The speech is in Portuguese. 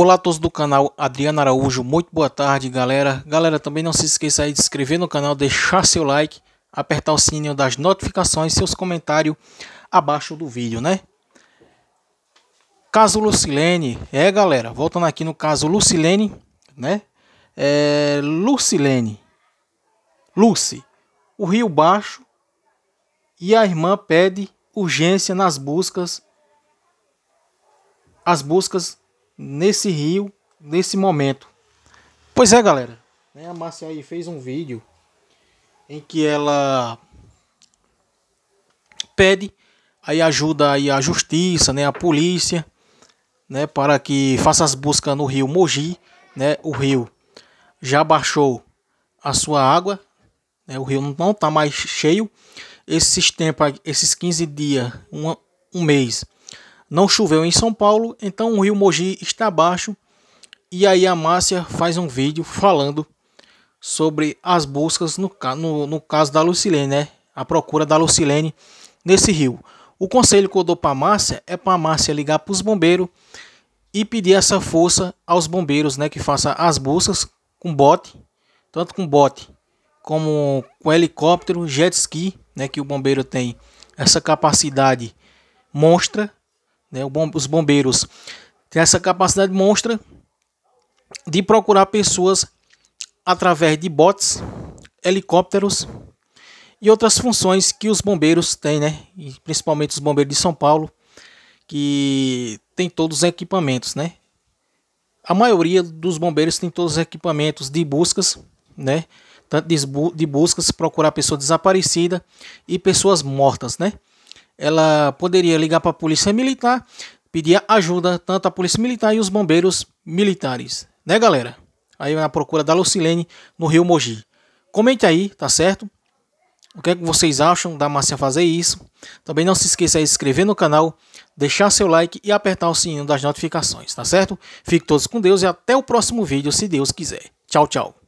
Olá a todos do canal Adriano Araújo, muito boa tarde galera. Galera, também não se esqueça aí de se inscrever no canal, deixar seu like, apertar o sininho das notificações, seus comentários abaixo do vídeo, né? Caso Lucilene, é galera, voltando aqui no caso Lucilene, né? É, Lucilene, Lucy, o Rio Baixo e a irmã pede urgência nas buscas, as buscas nesse rio, nesse momento. Pois é, galera. Né, a Márcia aí fez um vídeo em que ela pede aí ajuda aí a justiça, né, a polícia, né, para que faça as buscas no rio Mogi, né? O rio já baixou a sua água, né, o rio não está mais cheio. Esses tempos, esses 15 dias, um, um mês, não choveu em São Paulo, então o rio Mogi está baixo. E aí a Márcia faz um vídeo falando sobre as buscas no, no, no caso da Lucilene, né? A procura da Lucilene nesse rio. O conselho que eu dou para a Márcia é para a Márcia ligar para os bombeiros e pedir essa força aos bombeiros, né? Que faça as buscas com bote, tanto com bote como com helicóptero, jet ski, né? Que o bombeiro tem essa capacidade monstra né, os bombeiros têm essa capacidade monstra de procurar pessoas através de bots, helicópteros e outras funções que os bombeiros têm, né? E principalmente os bombeiros de São Paulo, que tem todos os equipamentos, né? A maioria dos bombeiros tem todos os equipamentos de buscas, né? Tanto de, buscas procurar pessoa desaparecida e pessoas mortas, né? ela poderia ligar para a polícia militar, pedir ajuda tanto a polícia militar e os bombeiros militares, né, galera? Aí na procura da Lucilene no Rio Mogi. Comente aí, tá certo? O que, é que vocês acham da Márcia fazer isso? Também não se esqueça de se inscrever no canal, deixar seu like e apertar o sininho das notificações, tá certo? Fique todos com Deus e até o próximo vídeo, se Deus quiser. Tchau, tchau.